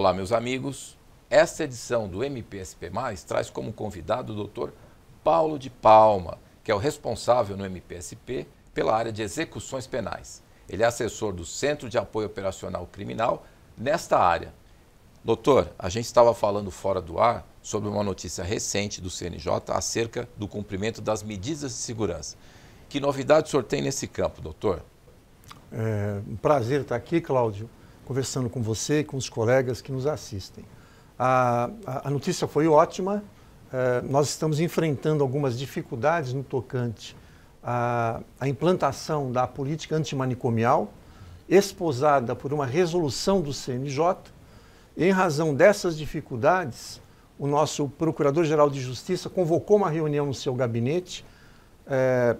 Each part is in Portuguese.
Olá, meus amigos. Esta edição do MPSP, traz como convidado o Dr. Paulo de Palma, que é o responsável no MPSP pela área de execuções penais. Ele é assessor do Centro de Apoio Operacional Criminal nesta área. Doutor, a gente estava falando fora do ar sobre uma notícia recente do CNJ acerca do cumprimento das medidas de segurança. Que novidade o senhor tem nesse campo, doutor? É um prazer estar aqui, Cláudio conversando com você e com os colegas que nos assistem. A, a, a notícia foi ótima. É, nós estamos enfrentando algumas dificuldades no tocante à, à implantação da política antimanicomial, esposada por uma resolução do CNJ. E, em razão dessas dificuldades, o nosso Procurador-Geral de Justiça convocou uma reunião no seu gabinete, é,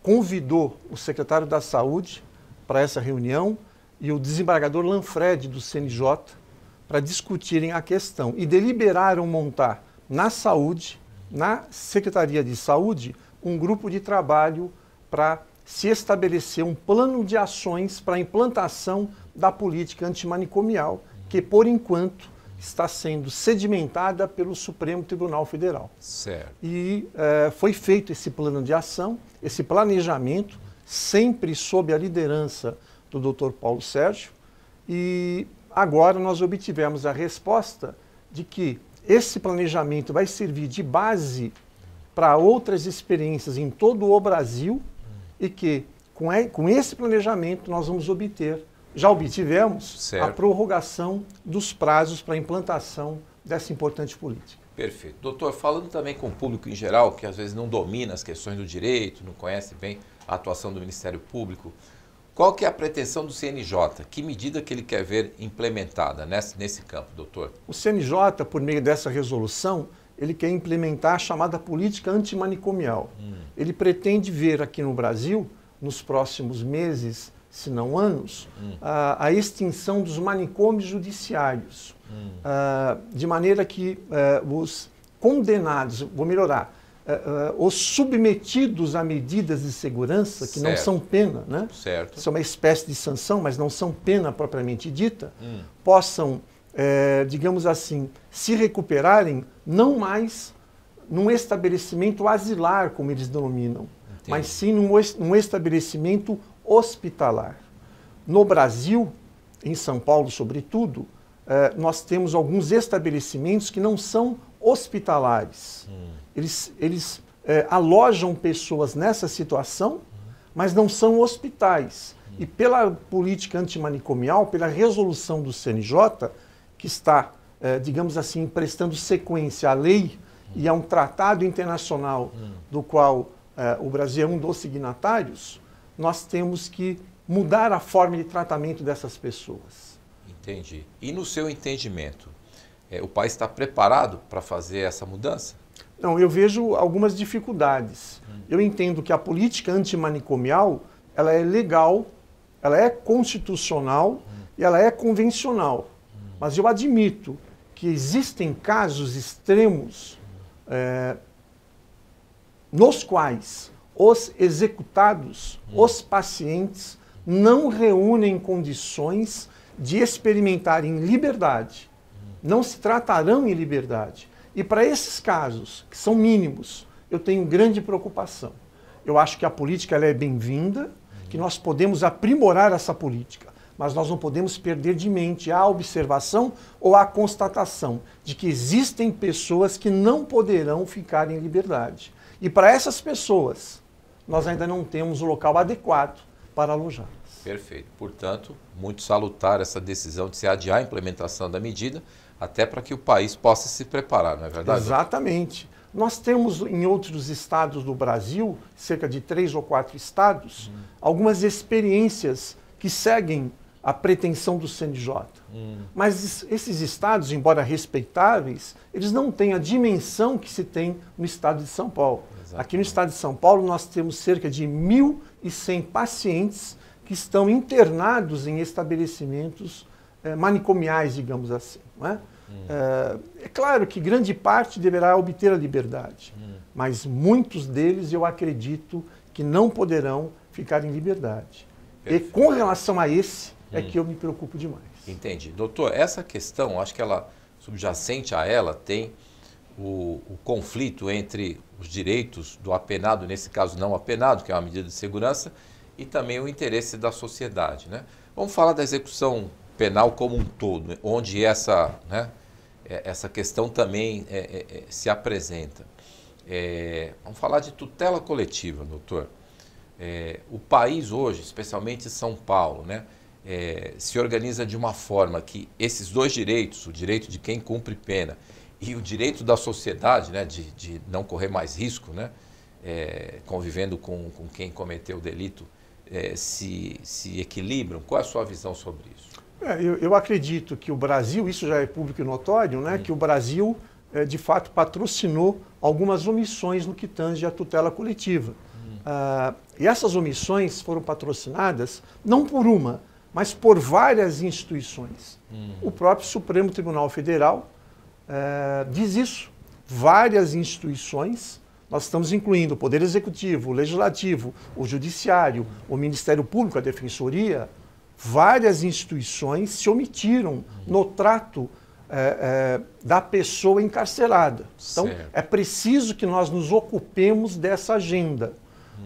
convidou o secretário da Saúde para essa reunião e o desembargador Lanfred do CNJ para discutirem a questão e deliberaram montar na saúde, na Secretaria de Saúde, um grupo de trabalho para se estabelecer um plano de ações para a implantação da política antimanicomial, que por enquanto está sendo sedimentada pelo Supremo Tribunal Federal. Certo. E é, foi feito esse plano de ação, esse planejamento, sempre sob a liderança do Dr. Paulo Sérgio, e agora nós obtivemos a resposta de que esse planejamento vai servir de base para outras experiências em todo o Brasil e que com, é, com esse planejamento nós vamos obter, já obtivemos, certo. a prorrogação dos prazos para a implantação dessa importante política. Perfeito. Doutor, falando também com o público em geral, que às vezes não domina as questões do direito, não conhece bem a atuação do Ministério Público, qual que é a pretensão do CNJ? Que medida que ele quer ver implementada nesse, nesse campo, doutor? O CNJ, por meio dessa resolução, ele quer implementar a chamada política antimanicomial. Hum. Ele pretende ver aqui no Brasil, nos próximos meses, se não anos, hum. a, a, extinção dos manicômios judiciários, hum. a, ah, de maneira que a, eh, os condenados, vou melhorar, uh, os submetidos a medidas de segurança, que certo. não são pena, né? Certo. São é uma espécie de sanção, mas não são pena propriamente dita, hum. possam, eh, digamos assim, se recuperarem não mais num estabelecimento asilar, como eles denominam, Entendi. mas sim num, num estabelecimento hospitalar. No Brasil, em São Paulo, sobretudo, eh, nós temos alguns estabelecimentos que não são hospitalares. Hum. Eles, eles é, alojam pessoas nessa situação, hum. mas não são hospitais. Hum. E pela política antimanicomial, pela resolução do CNJ, que está, é, digamos assim, prestando sequência à lei e a um tratado internacional hum. do qual é, o Brasil é um dos signatários, nós temos que mudar a forma de tratamento dessas pessoas. Entendi. E no seu entendimento, é, o país está preparado para fazer essa mudança? Não, eu vejo algumas dificuldades. Hum. Eu entendo que a política antimanicomial ela é legal, ela é constitucional hum. e ela é convencional. Hum. Mas eu admito que existem casos extremos é, nos quais os executados, os pacientes, não reúnem condições de experimentar em liberdade não se tratarão em liberdade. E para esses casos, que são mínimos, eu tenho grande preocupação. Eu acho que a política é bem-vinda, que nós podemos aprimorar essa política, mas nós não podemos perder de mente a observação ou a constatação de que existem pessoas que não poderão ficar em liberdade. E para essas pessoas, nós ainda não temos o local adequado para alojá-las. Perfeito. Portanto, muito salutar essa decisão de se adiar a implementação da medida, até para que o país possa se preparar, não é verdade? Exatamente. Nós temos em outros estados do Brasil, cerca de três ou quatro estados, hum. algumas experiências que seguem a pretensão do CNJ. Hum. Mas esses estados, embora respeitáveis, eles não têm a dimensão que se tem no estado de São Paulo. Exatamente. Aqui no estado de São Paulo, nós temos cerca de 1.100 pacientes que estão internados em estabelecimentos eh, manicomiais, digamos assim. Não é? Hum. Eh, é claro que grande parte deverá obter a liberdade, hum. mas muitos deles eu acredito que não poderão ficar em liberdade. Perfeito. E com relação a esse, é hum. é que eu me preocupo demais. Entendi. Doutor, essa questão, acho que ela, subjacente a ela, tem o, o, conflito entre os direitos do apenado, nesse caso não apenado, que é uma medida de segurança, e também o interesse da sociedade. Né? Vamos falar da execução penal como um todo, onde essa, né, é, essa questão também é, é, é, se apresenta. É, vamos falar de tutela coletiva, doutor. É, o país hoje, especialmente São Paulo, né, se organiza de uma forma que esses dois direitos, o direito de quem cumpre pena e o direito da sociedade né, de, de não correr mais risco, né, convivendo com, com quem cometeu o delito, se, se equilibram? Qual é a sua visão sobre isso? É, eu, eu, acredito que o Brasil, isso já é público e notório, né, que o Brasil, é, de fato, patrocinou algumas omissões no que tange à tutela coletiva. Hum. Ah, e essas omissões foram patrocinadas não por uma, mas por várias instituições. Uhum. O próprio Supremo Tribunal Federal é, diz isso. Várias instituições, nós estamos incluindo o Poder Executivo, o Legislativo, o Judiciário, o Ministério Público, a Defensoria, várias instituições se omitiram no trato é, é, da pessoa encarcerada. Então, certo. é preciso que nós nos ocupemos dessa agenda.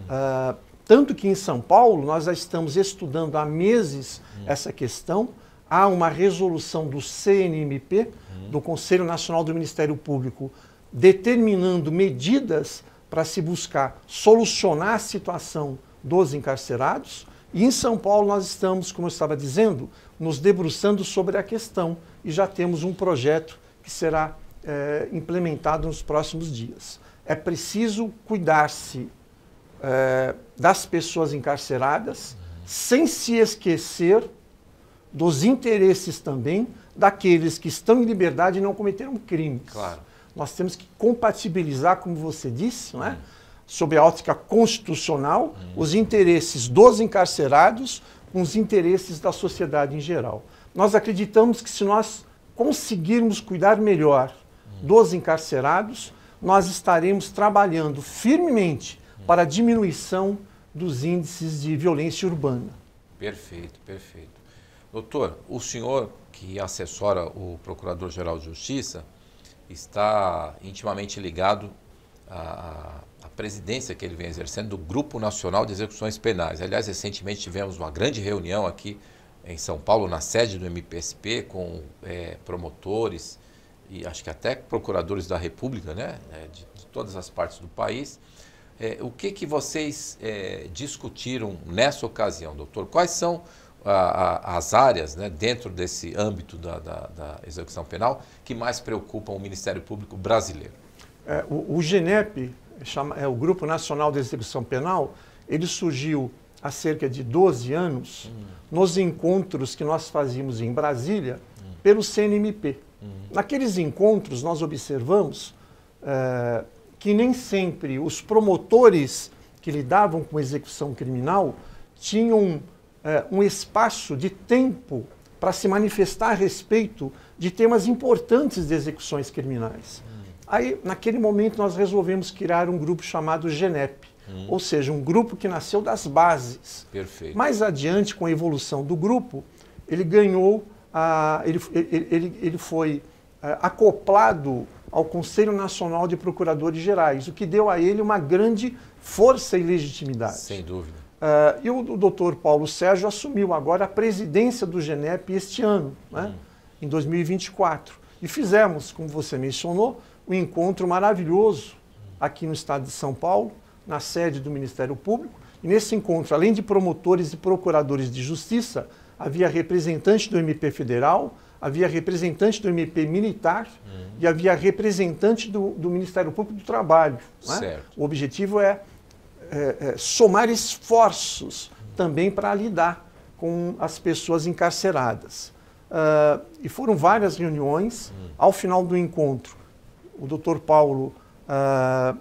Uhum. Uh, tanto que em São Paulo, nós já estamos estudando há meses uhum. essa questão. Há uma resolução do CNMP, uhum. do Conselho Nacional do Ministério Público, determinando medidas para se buscar solucionar a situação dos encarcerados. E em São Paulo nós estamos, como eu estava dizendo, nos debruçando sobre a questão e já temos um projeto que será é, implementado nos próximos dias. É preciso cuidar-se é, das pessoas encarceradas, sem se esquecer dos interesses também daqueles que estão em liberdade e não cometeram crimes. Claro. Nós temos que compatibilizar, como você disse, não é? é sob a ótica constitucional, os interesses dos encarcerados com os interesses da sociedade em geral. Nós acreditamos que se nós conseguirmos cuidar melhor dos encarcerados, nós estaremos trabalhando firmemente para a diminuição dos índices de violência urbana. Perfeito, perfeito. Doutor, o senhor que assessora o Procurador-Geral de Justiça está intimamente ligado a, presidência que ele vem exercendo do Grupo Nacional de Execuções Penais. Aliás, recentemente tivemos uma grande reunião aqui em São Paulo, na sede do MPSP, com é, promotores e acho que até procuradores da República, né, é, de, de todas as partes do país. É, o que, que vocês é, discutiram nessa ocasião, doutor? Quais são a, a, as áreas né, dentro desse âmbito da, da, da, execução penal que mais preocupam o Ministério Público brasileiro? É, o, o GENEP chama, é o Grupo Nacional de Execução Penal, ele surgiu há cerca de 12 anos uhum. nos encontros que nós fazíamos em Brasília uhum. pelo CNMP. Uhum. Naqueles encontros nós observamos eh, que nem sempre os promotores que lidavam com execução criminal tinham eh, um espaço de tempo para se manifestar a respeito de temas importantes de execuções criminais. Uhum. Aí, naquele momento, nós resolvemos criar um grupo chamado GENEP, hum. ou seja, um grupo que nasceu das bases. Perfeito. Mais adiante, com a evolução do grupo, ele ganhou, a ele, ele, ele, ele foi é, acoplado ao Conselho Nacional de Procuradores Gerais, o que deu a ele uma grande força e legitimidade. Sem dúvida. É, e o, o doutor Paulo Sérgio assumiu agora a presidência do GENEP este ano, né, hum. em 2024. E fizemos, como você mencionou, um encontro maravilhoso aqui no estado de São Paulo, na sede do Ministério Público. E nesse encontro, além de promotores e procuradores de justiça, havia representante do MP Federal, havia representante do MP Militar uhum. e havia representante do, do, Ministério Público do Trabalho. É? O objetivo é, é, é somar esforços uhum. também para lidar com as pessoas encarceradas. Uh, e foram várias reuniões. Uhum. Ao final do encontro, o Dr. Paulo uh,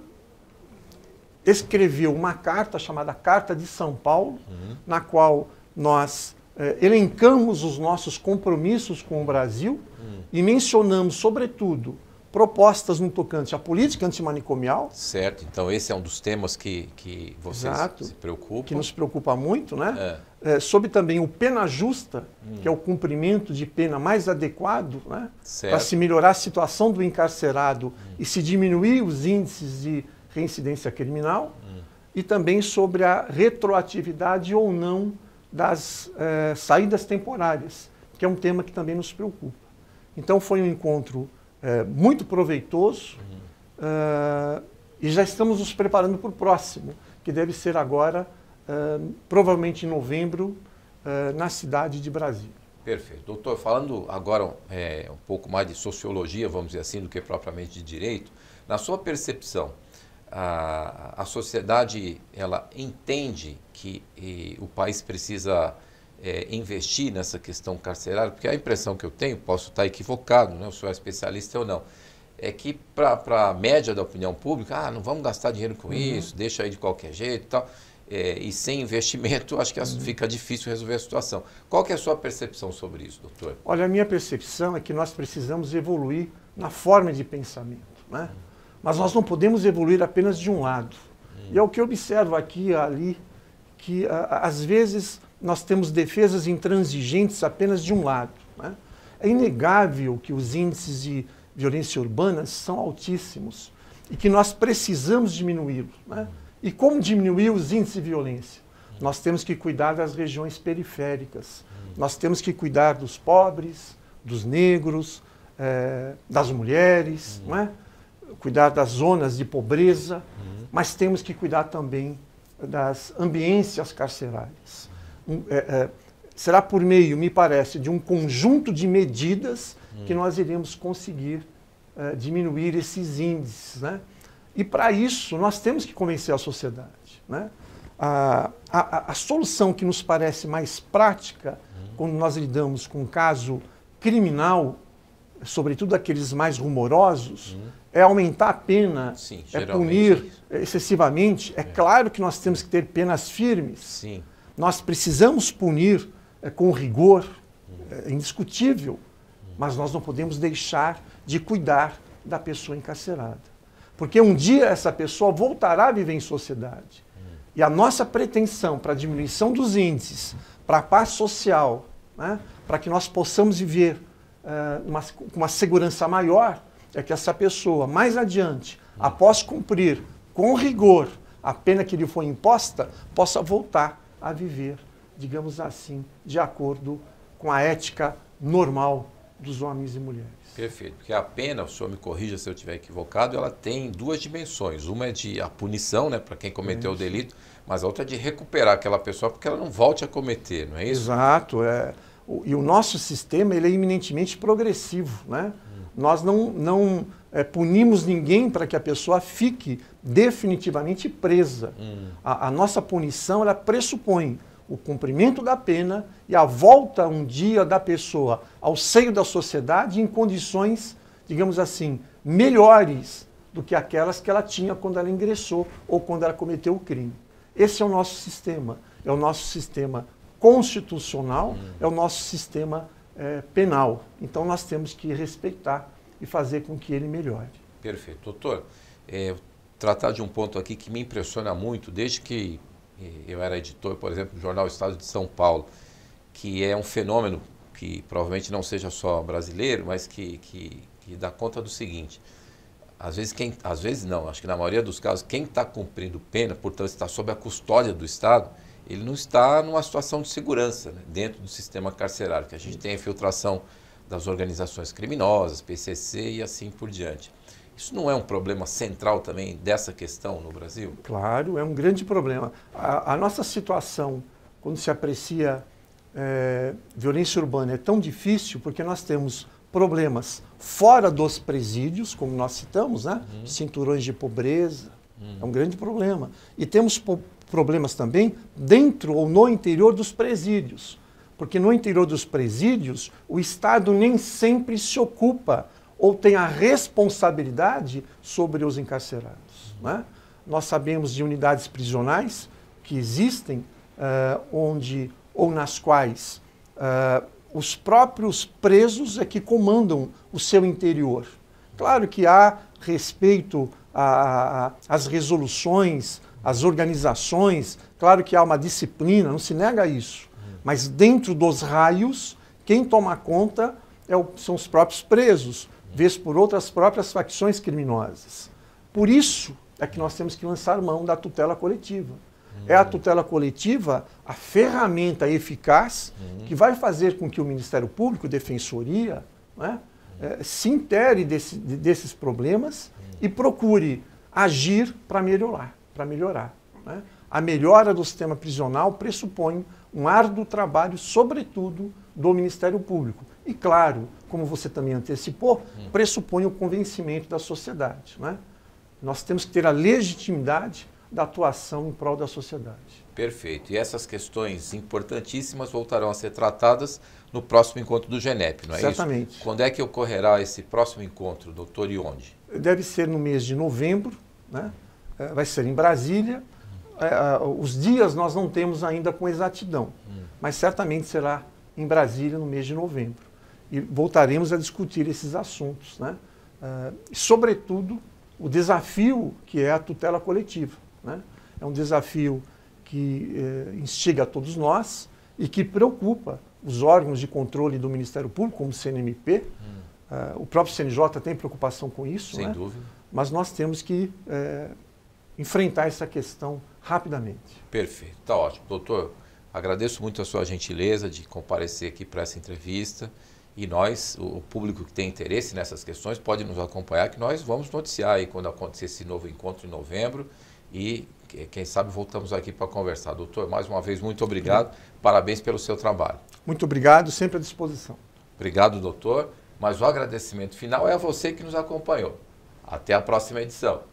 escreveu uma carta chamada Carta de São Paulo, uhum. na qual nós uh, elencamos os nossos compromissos com o Brasil uhum. e mencionamos, sobretudo, propostas no tocante à política antimanicomial. Certo, então esse é um dos temas que, que vocês Exato, se preocupam. Que nos preocupa muito, né? É é, sob também o pena justa, hum. que é o cumprimento de pena mais adequado, né, para se melhorar a situação do encarcerado hum. e se diminuir os índices de reincidência criminal, hum. e também sobre a retroatividade ou não das é, saídas temporárias, que é um tema que também nos preocupa. Então foi um encontro é, muito proveitoso uhum. é, e já estamos nos preparando para o próximo, que deve ser agora provavelmente em novembro, uh, na cidade de Brasília. Perfeito. Doutor, falando agora é, um pouco mais de sociologia, vamos dizer assim, do que propriamente de direito, na sua percepção, a, a sociedade ela entende que e, eh, o país precisa é, investir nessa questão carcerária? Porque a impressão que eu tenho, posso estar equivocado, né? o senhor é especialista ou não, é que para a média da opinião pública, ah, não vamos gastar dinheiro com uhum. isso, deixa aí de qualquer jeito e tal é, e sem investimento, acho que uhum. fica difícil resolver a situação. Qual que é a sua percepção sobre isso, doutor? Olha, a minha percepção é que nós precisamos evoluir na forma de pensamento, né? Uhum. Mas nós não podemos evoluir apenas de um lado. Uhum. E é o que eu observo aqui ali, que a, às vezes nós temos defesas intransigentes apenas de um lado. Né? É inegável que os índices de violência urbana são altíssimos e que nós precisamos diminuí-los. Né? E como diminuir os índices de violência? Nós temos que cuidar das regiões periféricas, nós temos que cuidar dos pobres, dos negros, é, das mulheres, não é? cuidar das zonas de pobreza, mas temos que cuidar também das ambiências carcerárias. Um, é, é, será por meio, me parece, de um conjunto de medidas que nós iremos conseguir diminuir esses índices, né? E para isso, nós temos que convencer a sociedade. Né? A, a, a, solução que nos parece mais prática uhum. quando nós lidamos com um caso criminal, sobretudo aqueles mais rumorosos, hum. é aumentar a pena, Sim, é punir é excessivamente. É, é, claro que nós temos que ter penas firmes. Sim. Nós precisamos punir é, com rigor, é indiscutível, mas nós não podemos deixar de cuidar da pessoa encarcerada. Porque um dia essa pessoa voltará a viver em sociedade. E a nossa pretensão para a diminuição dos índices, para a paz social, né, para que nós possamos viver eh, com uh, uma, uma segurança maior, é que essa pessoa, mais adiante, após cumprir com rigor a pena que lhe foi imposta, possa voltar a viver, digamos assim, de acordo com a ética normal dos homens e mulheres. Perfeito, porque é a pena, o senhor me corrija se eu estiver equivocado, ela tem duas dimensões. Uma é de a punição, né, para quem cometeu é o delito, mas a outra é de recuperar aquela pessoa porque ela não volte a cometer, não é isso? Exato, é. O, e o nosso sistema ele é eminentemente progressivo, né? Hum. Nós não, não é, punimos ninguém para que a pessoa fique definitivamente presa. Hum. A, a nossa punição ela pressupõe o cumprimento da pena e a volta um dia da pessoa ao seio da sociedade em condições, digamos assim, melhores do que aquelas que ela tinha quando ela ingressou ou quando ela cometeu o crime. Esse é o nosso sistema. É o nosso sistema constitucional, é o nosso sistema é, penal. Então nós temos que respeitar e fazer com que ele melhore. Perfeito. Doutor, é, tratar de um ponto aqui que me impressiona muito desde que eu era editor, por exemplo, do jornal Estado de São Paulo, que é um fenômeno que provavelmente não seja só brasileiro, mas que, que, que dá conta do seguinte. Às vezes, quem, às vezes não, acho que na maioria dos casos, quem está cumprindo pena, portanto está sob a custódia do Estado, ele não está numa situação de segurança né, dentro do sistema carcerário, que a gente tem a infiltração das organizações criminosas, PCC e assim por diante. Isso não é um problema central também dessa questão no Brasil? Claro, é um grande problema. A, a nossa situação, quando se aprecia é, violência urbana, é tão difícil porque nós temos problemas fora dos presídios, como nós citamos, né? Uhum. cinturões de pobreza, uhum. é um grande problema. E temos problemas também dentro ou no interior dos presídios, porque no interior dos presídios o Estado nem sempre se ocupa ou tem a responsabilidade sobre os encarcerados. Né? Nós sabemos de unidades prisionais que existem, uh, onde ou nas quais uh, os próprios presos é que comandam o seu interior. Claro que há respeito às resoluções, às organizações, claro que há uma disciplina, não se nega isso. Mas dentro dos raios, quem toma conta é o, são os próprios presos vez por outras próprias facções criminosas. Por isso é que nós temos que lançar mão da tutela coletiva. Uhum. É a tutela coletiva a ferramenta eficaz uhum. que vai fazer com que o Ministério Público, Defensoria, né, é, se intere desse, desses problemas e procure agir para melhorar. Para melhorar. Né? A melhora do sistema prisional pressupõe um árduo trabalho, sobretudo do Ministério Público. E, claro, como você também antecipou, pressupõe o convencimento da sociedade. Né? Nós temos que ter a legitimidade da atuação em prol da sociedade. Perfeito. E essas questões importantíssimas voltarão a ser tratadas no próximo encontro do GENEP, não é Exatamente. isso? Quando é que ocorrerá esse próximo encontro, doutor, e onde? Deve ser no mês de novembro, né? É, vai ser em Brasília. É, os dias nós não temos ainda com exatidão, hum. mas certamente será em Brasília no mês de novembro e voltaremos a discutir esses assuntos. Né? Uh, sobretudo, o desafio que é a tutela coletiva. Né? É um desafio que eh, instiga a todos nós e que preocupa os órgãos de controle do Ministério Público, como o CNMP. Hum. Uh, o próprio CNJ tem preocupação com isso. Sem né? dúvida. Mas nós temos que eh, enfrentar essa questão rapidamente. Perfeito, está ótimo. Doutor, agradeço muito a sua gentileza de comparecer aqui para essa entrevista. E nós, o público que tem interesse nessas questões, pode nos acompanhar, que nós vamos noticiar aí quando acontecer esse novo encontro em novembro. E quem sabe voltamos aqui para conversar. Doutor, mais uma vez, muito obrigado. Parabéns pelo seu trabalho. Muito obrigado, sempre à disposição. Obrigado, doutor. Mas o agradecimento final é a você que nos acompanhou. Até a próxima edição.